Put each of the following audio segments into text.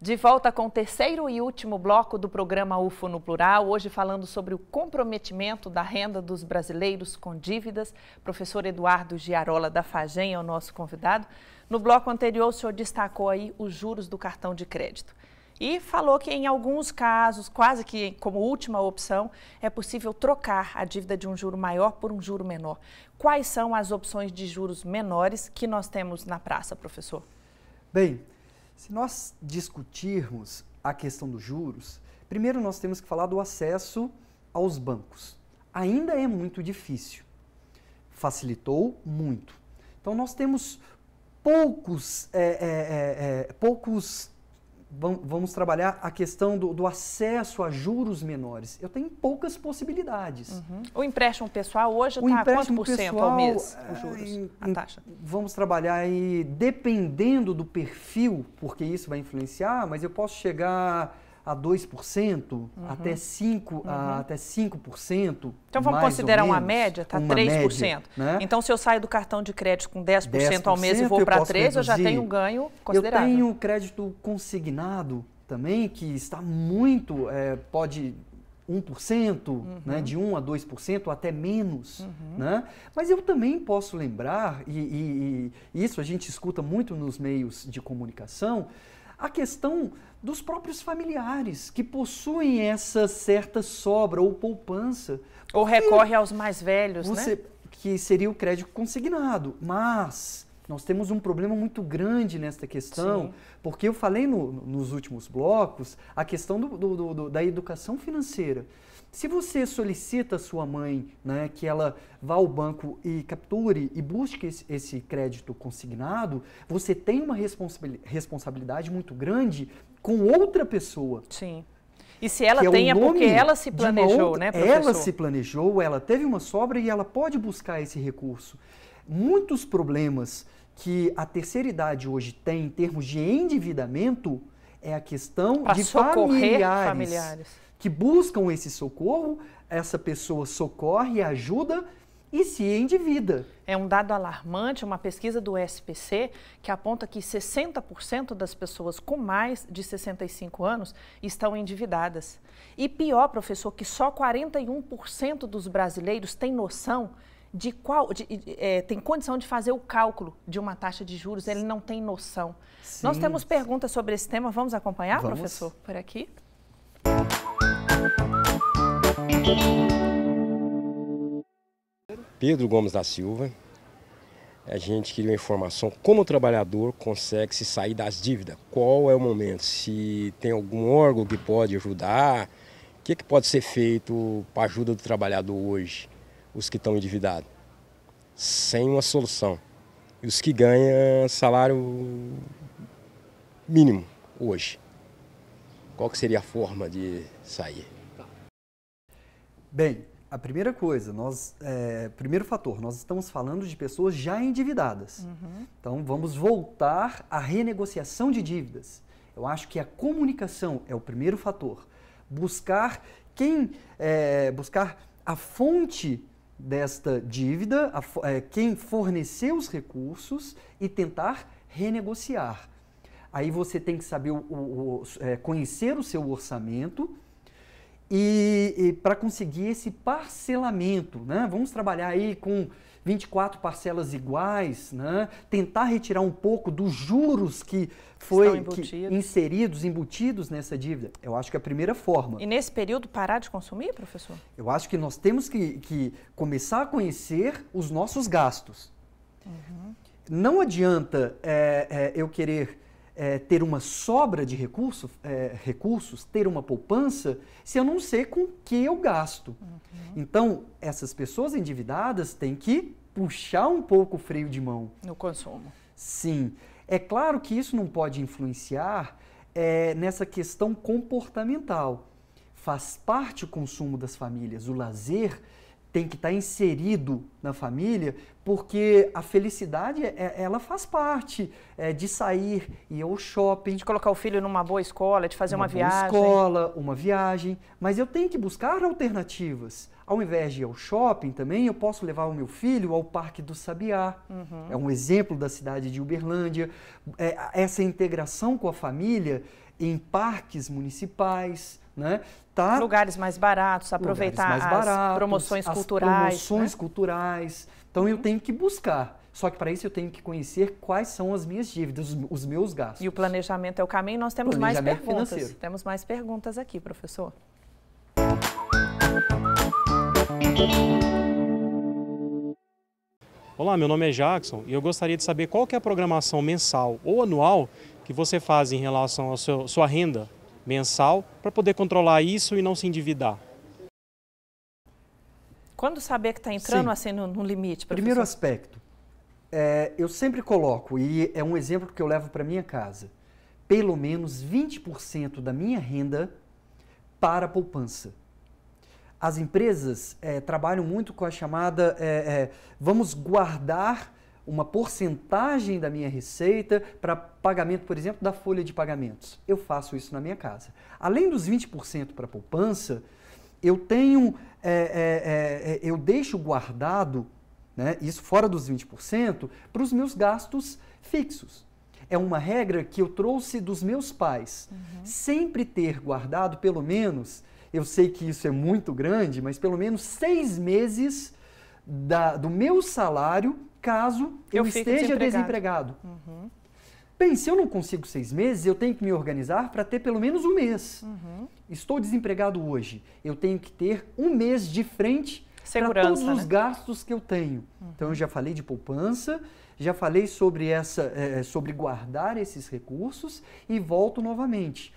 De volta com o terceiro e último bloco do programa UFO no Plural, hoje falando sobre o comprometimento da renda dos brasileiros com dívidas. Professor Eduardo Giarola da Fagem é o nosso convidado. No bloco anterior, o senhor destacou aí os juros do cartão de crédito. E falou que em alguns casos, quase que como última opção, é possível trocar a dívida de um juro maior por um juro menor. Quais são as opções de juros menores que nós temos na praça, professor? Bem, se nós discutirmos a questão dos juros, primeiro nós temos que falar do acesso aos bancos. Ainda é muito difícil. Facilitou muito. Então nós temos poucos, é, é, é, é poucos vamos trabalhar a questão do, do, acesso a juros menores. Eu tenho poucas possibilidades. Uhum. O empréstimo pessoal hoje está quanto por cento ao mês, os é, juros, em, a taxa? Vamos trabalhar aí, dependendo do perfil, porque isso vai influenciar, mas eu posso chegar a 2%, uhum. até 5%. Uhum. A, até 5% então vamos considerar menos, uma média, tá? Uma 3%. Média, né? Então, se eu saio do cartão de crédito com 10%, 10% ao mês e vou para 3%, reduzir. eu já tenho um ganho considerável. Eu tenho crédito consignado também, que está muito, é, pode 1%, uhum. né, de 1 a 2%, até menos. Uhum. Né? Mas eu também posso lembrar, e, e, e, isso a gente escuta muito nos meios de comunicação, a questão dos próprios familiares que possuem essa certa sobra ou poupança. Ou recorre aos mais velhos, né? você, né? Que seria o crédito consignado. Mas nós temos um problema muito grande nesta questão, Sim. porque eu falei no, nos últimos blocos a questão do, do, do, da educação financeira. Se você solicita à sua mãe né, que ela vá ao banco e capture e busque esse crédito consignado, você tem uma responsabilidade muito grande com outra pessoa. Sim. E se ela é tem é porque ela se planejou, outra, né, professor? Ela se planejou, ela teve uma sobra e ela pode buscar esse recurso. Muitos problemas que a terceira idade hoje tem em termos de endividamento é a questão pra de familiares, familiares que buscam esse socorro, essa pessoa socorre e ajuda e se endivida. É um dado alarmante, uma pesquisa do SPC que aponta que 60% das pessoas com mais de 65 anos estão endividadas. E pior, professor, que só 41% dos brasileiros têm noção de qual de, é, tem condição de fazer o cálculo de uma taxa de juros, ele não tem noção. Sim. Nós temos perguntas sobre esse tema, vamos acompanhar, vamos. professor, por aqui? Pedro Gomes da Silva, a gente queria uma informação como o trabalhador consegue se sair das dívidas, qual é o momento, se tem algum órgão que pode ajudar, o que, é que pode ser feito para a ajuda do trabalhador hoje? os que estão endividados, sem uma solução. E os que ganham salário mínimo hoje. Qual que seria a forma de sair? Bem, a primeira coisa, nós, é, primeiro fator, nós estamos falando de pessoas já endividadas. Uhum. Então vamos voltar à renegociação de dívidas. Eu acho que a comunicação é o primeiro fator. Buscar quem, é, buscar a fonte desta dívida, a, é, quem forneceu os recursos e tentar renegociar. Aí você tem que saber o, o, o, é, conhecer o seu orçamento e, e para conseguir esse parcelamento, né? Vamos trabalhar aí com 24 parcelas iguais, né? Tentar retirar um pouco dos juros que foi embutidos. Que, inseridos, embutidos nessa dívida. Eu acho que é a primeira forma. E nesse período parar de consumir, professor? Eu acho que nós temos que, que começar a conhecer os nossos gastos. Uhum. Não adianta é, é, eu querer é, ter uma sobra de recurso, é, recursos, ter uma poupança, se eu não sei com que eu gasto. Uhum. Então, essas pessoas endividadas têm que puxar um pouco o freio de mão. No consumo. Sim. É claro que isso não pode influenciar é, nessa questão comportamental. Faz parte o consumo das famílias, o lazer tem que estar tá inserido na família, porque a felicidade é, é, ela faz parte é, de sair e ir ao shopping, de colocar o filho numa boa escola, de fazer uma, uma viagem, escola, uma viagem. Mas eu tenho que buscar alternativas. Ao invés de ir ao shopping, também eu posso levar o meu filho ao Parque do Sabiá. Uhum. É um exemplo da cidade de Uberlândia. É, essa integração com a família em parques municipais, né? Tá lugares mais baratos, aproveitar mais baratos, as promoções as culturais. Promoções né? culturais. Então uhum. eu tenho que buscar. Só que para isso eu tenho que conhecer quais são as minhas dívidas, os meus gastos. E o planejamento é o caminho. Nós temos mais perguntas. Financeiro. Temos mais perguntas aqui, professor. Olá, meu nome é Jackson e eu gostaria de saber qual é a programação mensal ou anual que você faz em relação à sua renda mensal para poder controlar isso e não se endividar. Quando saber que está entrando Sim. assim no, no limite? Professor? Primeiro aspecto, é, eu sempre coloco, e é um exemplo que eu levo para minha casa, pelo menos 20% da minha renda para a poupança. As empresas é, trabalham muito com a chamada, é, é vamos guardar uma porcentagem da minha receita para pagamento, por exemplo, da folha de pagamentos. Eu faço isso na minha casa. Além dos 20% para poupança, eu tenho, é, é, é, é, eu deixo guardado, né, isso fora dos 20%, para os meus gastos fixos. É uma regra que eu trouxe dos meus pais. Uhum. Sempre ter guardado pelo menos, eu sei que isso é muito grande, mas pelo menos seis meses da, do meu salário caso eu, eu esteja desempregado. desempregado. Uhum. Bem, se eu não consigo seis meses, eu tenho que me organizar para ter pelo menos um mês. Uhum. Estou desempregado hoje, eu tenho que ter um mês de frente para todos né? os gastos que eu tenho. Uhum. Então, eu já falei de poupança, já falei sobre, essa, é, sobre guardar esses recursos e volto novamente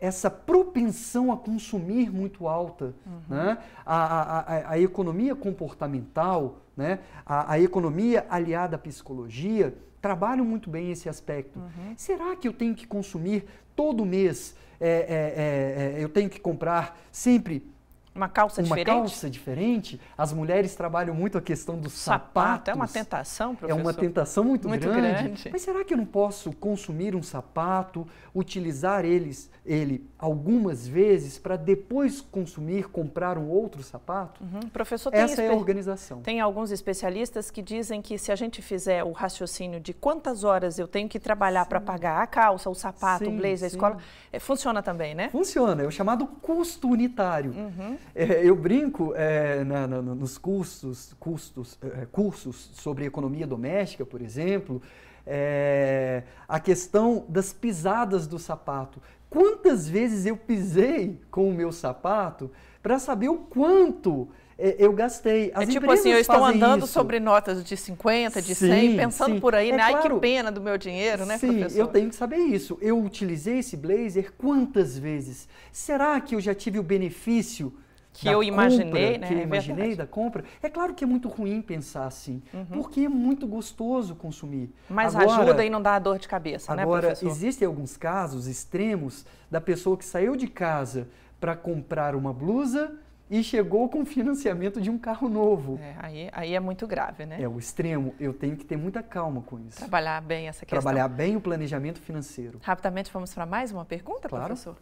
essa propensão a consumir muito alta, uhum. né? a, a, a, economia comportamental, né? a, a economia aliada à psicologia trabalham muito bem esse aspecto. Uhum. Será que eu tenho que consumir todo mês? É, é, é, é eu tenho que comprar sempre uma calça uma diferente? Uma calça diferente. As mulheres trabalham muito a questão dos sapatos. Sapato é uma tentação, professor. É uma tentação muito, muito grande. grande. Mas será que eu não posso consumir um sapato, utilizar eles, ele algumas vezes para depois consumir, comprar um outro sapato? Uhum. Professor, Essa é a organização. Tem alguns especialistas que dizem que se a gente fizer o raciocínio de quantas horas eu tenho que trabalhar para pagar a calça, o sapato, sim, o blazer, sim. a escola, eh, funciona também, né? Funciona. É o chamado custo unitário. Uhum. É, eu brinco é, na, na, nos cursos, custos, é, cursos sobre economia doméstica, por exemplo, é, a questão das pisadas do sapato. Quantas vezes eu pisei com o meu sapato para saber o quanto é, eu gastei. As é tipo assim, eu estou andando isso. sobre notas de 50, de sim, 100, pensando sim. por aí, é né? Claro. Ai, que pena do meu dinheiro, né, sim, professor? eu tenho que saber isso. Eu utilizei esse blazer quantas vezes? Será que eu já tive o benefício que eu imaginei, compra, né? Que eu é imaginei é da compra. É claro que é muito ruim pensar assim, uhum. porque é muito gostoso consumir. Mas agora, ajuda e não dá dor de cabeça, né, agora, né, professor? existem alguns casos extremos da pessoa que saiu de casa para comprar uma blusa e chegou com financiamento de um carro novo. É, aí, aí é muito grave, né? É o extremo. Eu tenho que ter muita calma com isso. Trabalhar bem essa questão. Trabalhar bem o planejamento financeiro. Rapidamente vamos para mais uma pergunta, claro. professor?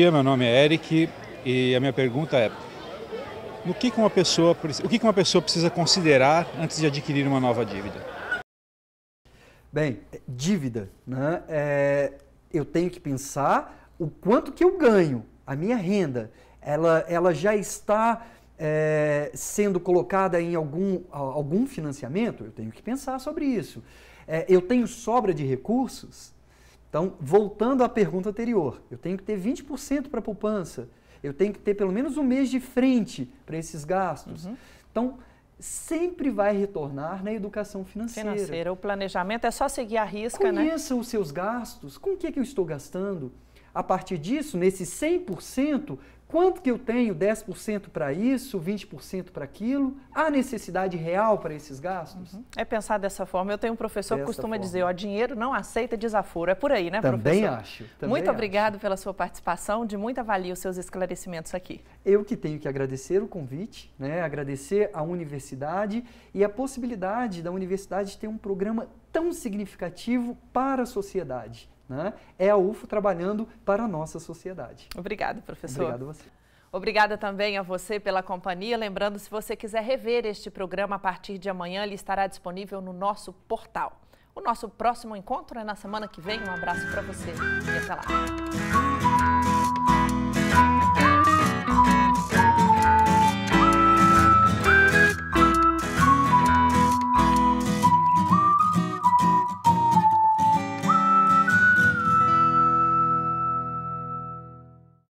Meu nome é Eric e a minha pergunta é: no que, uma pessoa, o que, que uma pessoa precisa considerar antes de adquirir uma nova dívida? Bem, dívida, né? É, eu tenho que pensar o quanto que eu ganho, a minha renda, ela, ela já está é, sendo colocada em algum, algum financiamento? Eu tenho que pensar sobre isso. É, eu tenho sobra de recursos? Então, voltando à pergunta anterior, eu tenho que ter 20% para poupança, eu tenho que ter pelo menos um mês de frente para esses gastos. Uhum. Então, sempre vai retornar na educação financeira. Financeira, o planejamento é só seguir a risca, Conheça né? Conheça os seus gastos, com o que, é que eu estou gastando. A partir disso, nesse 100%, Quanto que eu tenho? 10% para isso, 20% para aquilo? Há necessidade real para esses gastos? Uhum. É pensar dessa forma. Eu tenho um professor que costuma forma. dizer, ó, dinheiro não aceita desaforo. É por aí, né, também professor? Acho, também Muito acho. obrigado pela sua participação, de muito valia os seus esclarecimentos aqui. Eu que tenho que agradecer o convite, né, agradecer à universidade e a possibilidade da universidade ter um programa tão significativo para a sociedade. Né? É a UFO trabalhando para a nossa sociedade. Obrigada, professor. Obrigado a você. Obrigada também a você pela companhia. Lembrando, se você quiser rever este programa a partir de amanhã, ele estará disponível no nosso portal. O nosso próximo encontro é na semana que vem. Um abraço para você e até lá.